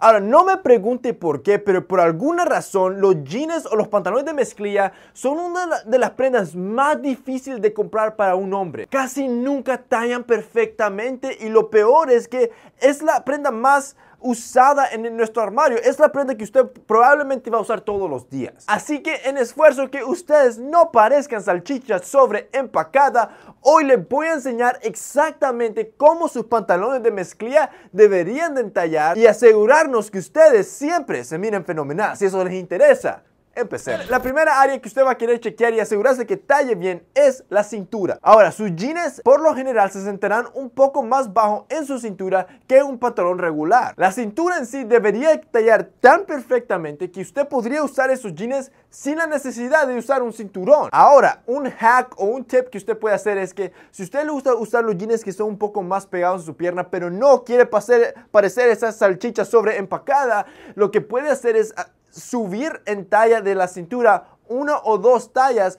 Ahora, no me pregunte por qué, pero por alguna razón los jeans o los pantalones de mezclilla son una de las prendas más difíciles de comprar para un hombre. Casi nunca tallan perfectamente y lo peor es que es la prenda más usada en nuestro armario. Es la prenda que usted probablemente va a usar todos los días. Así que en esfuerzo que ustedes no parezcan salchichas sobre empacada, hoy les voy a enseñar exactamente cómo sus pantalones de mezclilla deberían de entallar y asegurarnos que ustedes siempre se miren fenomenal, si eso les interesa. Empecemos. La primera área que usted va a querer chequear y asegurarse que talle bien es la cintura. Ahora, sus jeans por lo general se sentarán un poco más bajo en su cintura que un pantalón regular. La cintura en sí debería tallar tan perfectamente que usted podría usar esos jeans sin la necesidad de usar un cinturón. Ahora, un hack o un tip que usted puede hacer es que si usted le gusta usar los jeans que son un poco más pegados a su pierna, pero no quiere parecer esa salchicha sobre empacada, lo que puede hacer es ah, subir en talla de la cintura una o dos tallas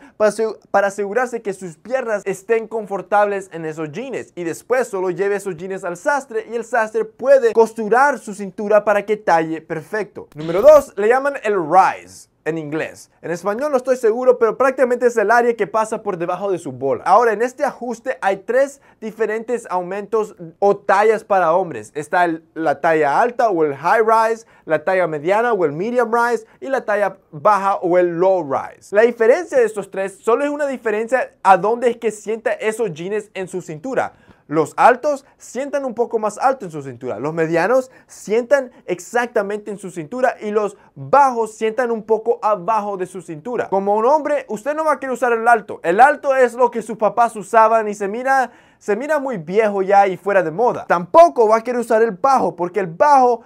para asegurarse que sus piernas estén confortables en esos jeans y después solo lleve esos jeans al sastre y el sastre puede costurar su cintura para que talle perfecto. Número 2 le llaman el rise en inglés. En español no estoy seguro, pero prácticamente es el área que pasa por debajo de su bola. Ahora, en este ajuste hay tres diferentes aumentos o tallas para hombres. Está la talla alta o el high rise, la talla mediana o el medium rise y la talla baja o el low rise. La diferencia de estos tres solo es una diferencia a dónde es que sienta esos jeans en su cintura. Los altos sientan un poco más alto en su cintura, los medianos sientan exactamente en su cintura y los bajos sientan un poco abajo de su cintura. Como un hombre, usted no va a querer usar el alto. El alto es lo que sus papás usaban y se mira, se mira muy viejo ya y fuera de moda. Tampoco va a querer usar el bajo porque el bajo...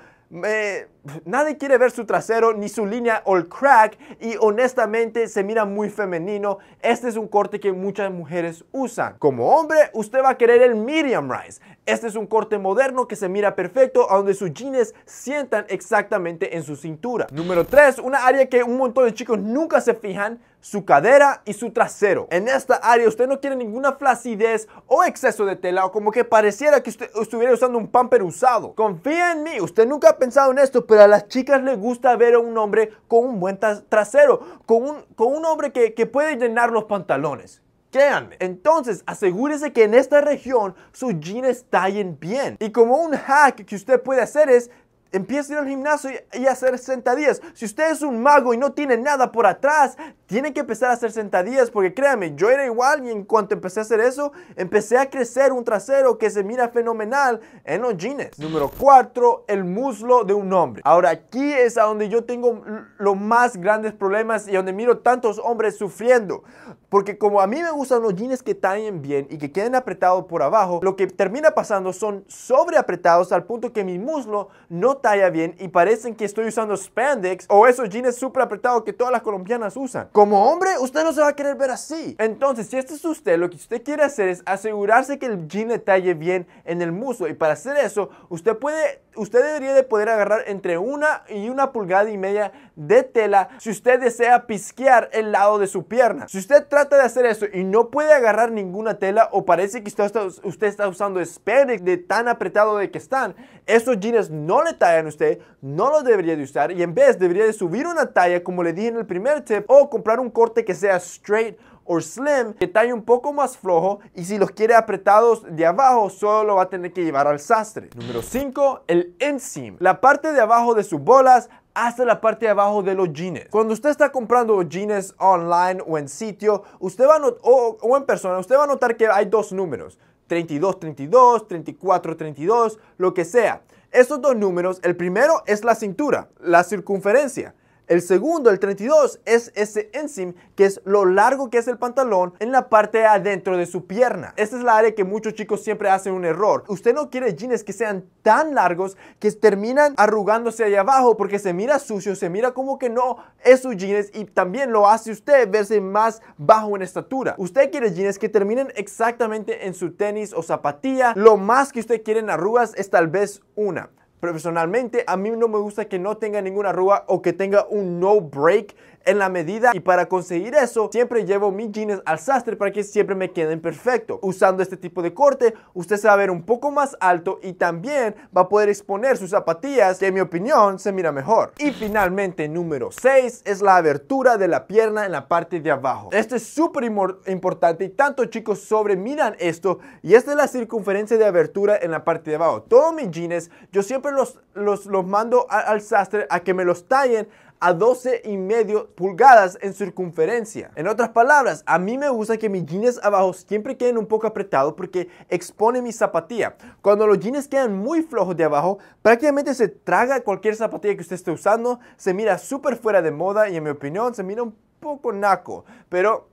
Eh, nadie quiere ver su trasero ni su línea el crack y honestamente se mira muy femenino. Este es un corte que muchas mujeres usan. Como hombre, usted va a querer el medium rise. Este es un corte moderno que se mira perfecto a donde sus jeans sientan exactamente en su cintura. Número 3, una área que un montón de chicos nunca se fijan, su cadera y su trasero. En esta área usted no quiere ninguna flacidez o exceso de tela como que pareciera que usted estuviera usando un pamper usado. Confía en mí, usted nunca ha pensado en esto, pero a las chicas les gusta ver a un hombre con un buen trasero, con un, con un hombre que, puede llenar los pantalones. ¡Quéanme! Entonces, asegúrese que en esta región sus jeans tallen bien. Y como un hack que usted puede hacer es Empieza a ir al gimnasio y hacer sentadillas. Si usted es un mago y no tiene nada por atrás, tiene que empezar a hacer sentadillas porque créame, yo era igual y en cuanto empecé a hacer eso, empecé a crecer un trasero que se mira fenomenal en los jeans. Número 4, el muslo de un hombre. Ahora aquí es a donde yo tengo los más grandes problemas y donde miro tantos hombres sufriendo. Porque como a mí me gustan los jeans que tallen bien y que queden apretados por abajo, lo que termina pasando son sobreapretados al punto que mi muslo no talla bien y parecen que estoy usando spandex o esos jeans súper apretados que todas las colombianas usan. Como hombre, usted no se va a querer ver así. Entonces, si este es usted, lo que usted quiere hacer es asegurarse que el jean le talle bien en el muslo. Y para hacer eso, usted puede usted debería de poder agarrar entre una y una pulgada y media de tela si usted desea pisquear el lado de su pierna. Si usted trata de hacer eso y no puede agarrar ninguna tela o parece que usted está, usando spandex de tan apretado de que están, esos jeans no le tallan a usted, no los debería de usar y en vez debería de subir una talla como le dije en el primer tip o comprar un corte que sea straight o slim que talle un poco más flojo y si los quiere apretados de abajo solo va a tener que llevar al sastre. Número 5, el inseam, la parte de abajo de sus bolas hasta la parte de abajo de los jeans. Cuando usted está comprando jeans online o en sitio, usted va a o, o en persona, usted va a notar que hay dos números, 32, 32, 34, 32, lo que sea. Esos dos números, el primero es la cintura, la circunferencia. El segundo, el 32, es ese enzim que es lo largo que es el pantalón en la parte adentro de su pierna. Esta es la área que muchos chicos siempre hacen un error. Usted no quiere jeans que sean tan largos que terminan arrugándose allá abajo porque se mira sucio, se mira como que no es su jeans y también lo hace usted verse más bajo en estatura. Usted quiere jeans que terminen exactamente en su tenis o zapatilla. Lo más que usted quiere en arrugas es tal vez una. Profesionalmente, a mí no me gusta que no tenga ninguna arruga o que tenga un no break en la medida y para conseguir eso siempre llevo mis jeans al sastre para que siempre me queden perfectos Usando este tipo de corte usted se va a ver un poco más alto y también va a poder exponer sus zapatillas que en mi opinión se mira mejor. Y finalmente número 6 es la abertura de la pierna en la parte de abajo. Esto es súper importante y tanto chicos sobre miran esto y esta es la circunferencia de abertura en la parte de abajo. Todos mis jeans yo siempre los, los, mando al sastre a que me los tallen a 12 y medio pulgadas en circunferencia. En otras palabras, a mí me gusta que mis jeans abajo siempre queden un poco apretados porque expone mi zapatilla. Cuando los jeans quedan muy flojos de abajo, prácticamente se traga cualquier zapatilla que usted esté usando, se mira súper fuera de moda y en mi opinión se mira un poco naco, pero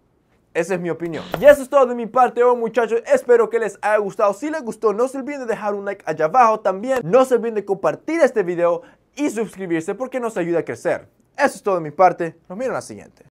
esa es mi opinión. Y eso es todo de mi parte hoy, oh, muchachos. Espero que les haya gustado. Si les gustó, no se olviden de dejar un like allá abajo. También no se olviden de compartir este video y suscribirse porque nos ayuda a crecer. Eso es todo de mi parte, nos vemos en la siguiente.